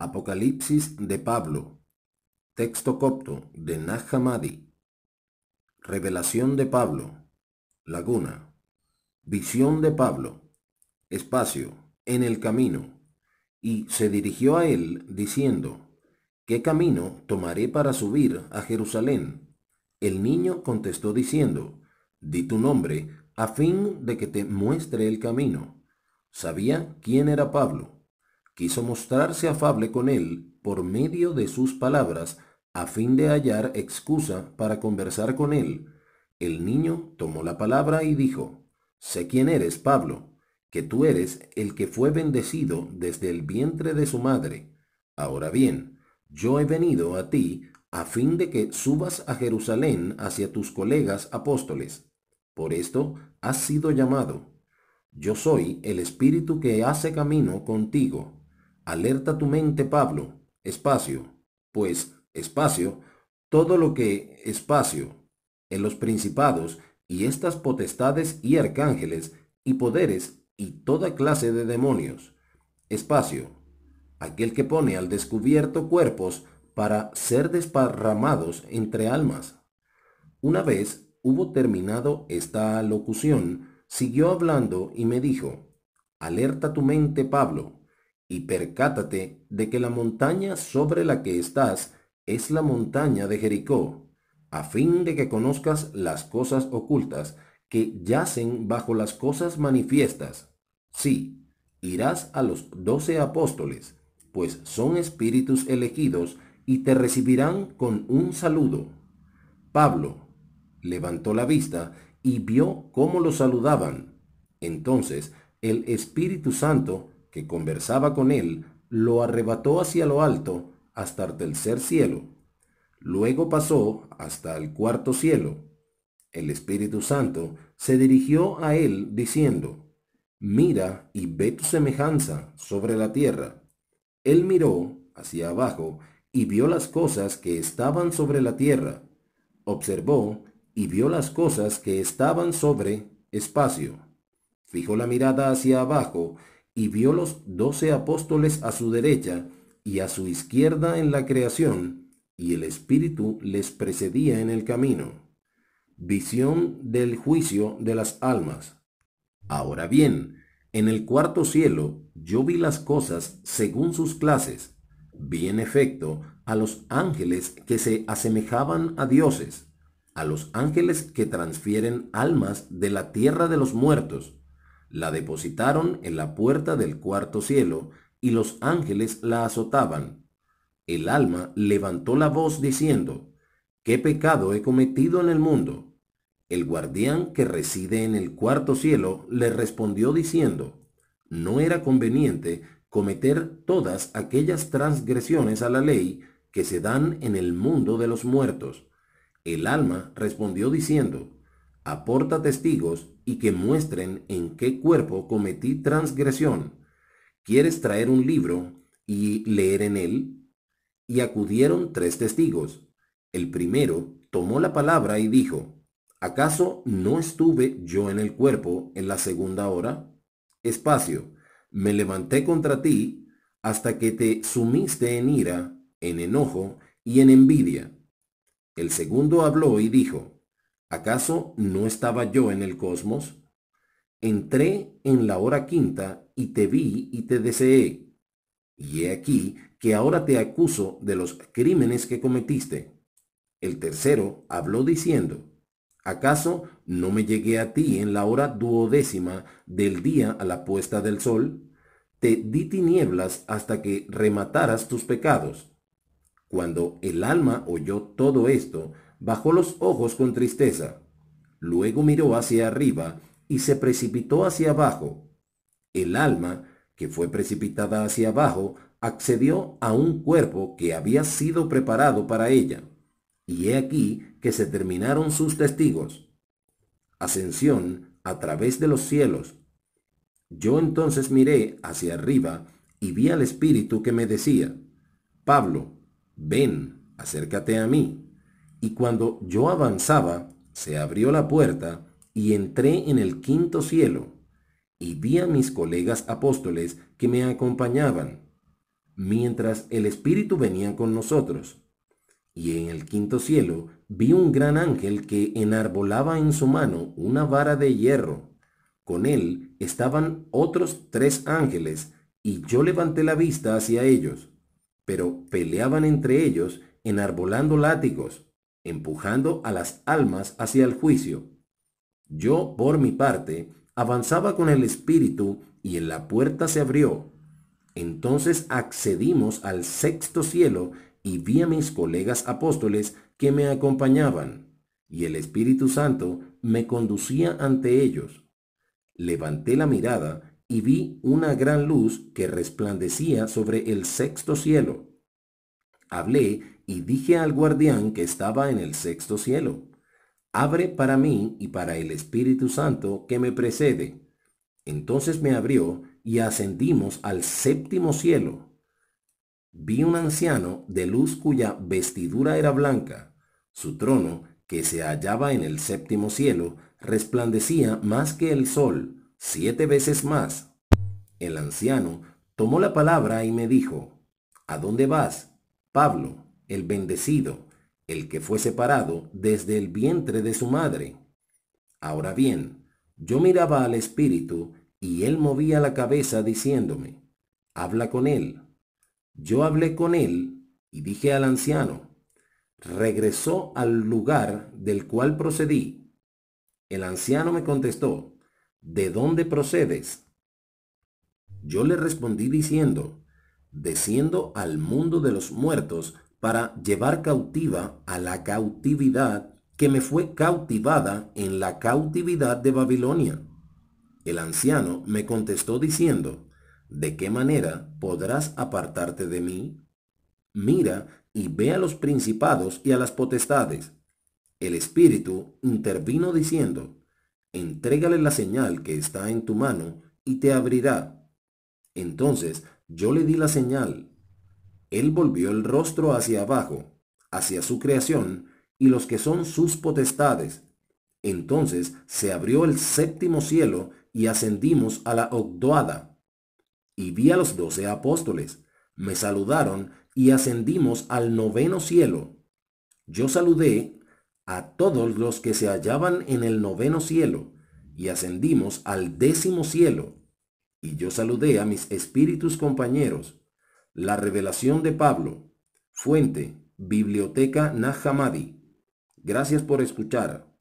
Apocalipsis de Pablo. Texto copto de Najamadi Revelación de Pablo. Laguna. Visión de Pablo. Espacio. En el camino. Y se dirigió a él diciendo, ¿qué camino tomaré para subir a Jerusalén? El niño contestó diciendo, di tu nombre, a fin de que te muestre el camino. Sabía quién era Pablo quiso mostrarse afable con él por medio de sus palabras a fin de hallar excusa para conversar con él. El niño tomó la palabra y dijo, Sé quién eres, Pablo, que tú eres el que fue bendecido desde el vientre de su madre. Ahora bien, yo he venido a ti a fin de que subas a Jerusalén hacia tus colegas apóstoles. Por esto has sido llamado. Yo soy el Espíritu que hace camino contigo. Alerta tu mente, Pablo, espacio, pues, espacio, todo lo que, espacio, en los principados y estas potestades y arcángeles y poderes y toda clase de demonios, espacio, aquel que pone al descubierto cuerpos para ser desparramados entre almas. Una vez hubo terminado esta locución, siguió hablando y me dijo, Alerta tu mente, Pablo, y percátate de que la montaña sobre la que estás es la montaña de Jericó, a fin de que conozcas las cosas ocultas que yacen bajo las cosas manifiestas. Sí, irás a los doce apóstoles, pues son espíritus elegidos y te recibirán con un saludo. Pablo levantó la vista y vio cómo lo saludaban. Entonces el Espíritu Santo que conversaba con él, lo arrebató hacia lo alto hasta el tercer cielo. Luego pasó hasta el cuarto cielo. El Espíritu Santo se dirigió a él diciendo, Mira y ve tu semejanza sobre la tierra. Él miró hacia abajo y vio las cosas que estaban sobre la tierra. Observó y vio las cosas que estaban sobre espacio. Fijó la mirada hacia abajo y vio los doce apóstoles a su derecha y a su izquierda en la creación, y el Espíritu les precedía en el camino. Visión del juicio de las almas. Ahora bien, en el cuarto cielo yo vi las cosas según sus clases. Vi en efecto a los ángeles que se asemejaban a dioses, a los ángeles que transfieren almas de la tierra de los muertos la depositaron en la puerta del cuarto cielo, y los ángeles la azotaban. El alma levantó la voz diciendo, ¿Qué pecado he cometido en el mundo? El guardián que reside en el cuarto cielo le respondió diciendo, No era conveniente cometer todas aquellas transgresiones a la ley que se dan en el mundo de los muertos. El alma respondió diciendo, aporta testigos y que muestren en qué cuerpo cometí transgresión. ¿Quieres traer un libro y leer en él? Y acudieron tres testigos. El primero tomó la palabra y dijo, ¿acaso no estuve yo en el cuerpo en la segunda hora? Espacio, me levanté contra ti hasta que te sumiste en ira, en enojo y en envidia. El segundo habló y dijo, ¿Acaso no estaba yo en el cosmos? Entré en la hora quinta y te vi y te deseé. Y he aquí que ahora te acuso de los crímenes que cometiste. El tercero habló diciendo, ¿acaso no me llegué a ti en la hora duodécima del día a la puesta del sol? Te di tinieblas hasta que remataras tus pecados. Cuando el alma oyó todo esto, bajó los ojos con tristeza. Luego miró hacia arriba y se precipitó hacia abajo. El alma, que fue precipitada hacia abajo, accedió a un cuerpo que había sido preparado para ella. Y he aquí que se terminaron sus testigos. Ascensión a través de los cielos. Yo entonces miré hacia arriba y vi al Espíritu que me decía, Pablo, ven, acércate a mí y cuando yo avanzaba, se abrió la puerta y entré en el quinto cielo, y vi a mis colegas apóstoles que me acompañaban, mientras el Espíritu venía con nosotros. Y en el quinto cielo vi un gran ángel que enarbolaba en su mano una vara de hierro. Con él estaban otros tres ángeles, y yo levanté la vista hacia ellos, pero peleaban entre ellos enarbolando látigos empujando a las almas hacia el juicio. Yo, por mi parte, avanzaba con el espíritu y en la puerta se abrió. Entonces accedimos al sexto cielo y vi a mis colegas apóstoles que me acompañaban, y el Espíritu Santo me conducía ante ellos. Levanté la mirada y vi una gran luz que resplandecía sobre el sexto cielo Hablé y dije al guardián que estaba en el sexto cielo, abre para mí y para el Espíritu Santo que me precede. Entonces me abrió y ascendimos al séptimo cielo. Vi un anciano de luz cuya vestidura era blanca. Su trono, que se hallaba en el séptimo cielo, resplandecía más que el sol, siete veces más. El anciano tomó la palabra y me dijo, ¿A dónde vas? Pablo, el bendecido, el que fue separado desde el vientre de su madre. Ahora bien, yo miraba al Espíritu y él movía la cabeza diciéndome, habla con él. Yo hablé con él y dije al anciano, regresó al lugar del cual procedí. El anciano me contestó, ¿de dónde procedes? Yo le respondí diciendo, desciendo al mundo de los muertos para llevar cautiva a la cautividad que me fue cautivada en la cautividad de Babilonia. El anciano me contestó diciendo, ¿de qué manera podrás apartarte de mí? Mira y ve a los principados y a las potestades. El Espíritu intervino diciendo, entrégale la señal que está en tu mano y te abrirá. Entonces yo le di la señal. Él volvió el rostro hacia abajo, hacia su creación y los que son sus potestades. Entonces se abrió el séptimo cielo y ascendimos a la octuada. Y vi a los doce apóstoles. Me saludaron y ascendimos al noveno cielo. Yo saludé a todos los que se hallaban en el noveno cielo y ascendimos al décimo cielo y yo saludé a mis espíritus compañeros. La revelación de Pablo. Fuente, Biblioteca Nahamadi. Gracias por escuchar.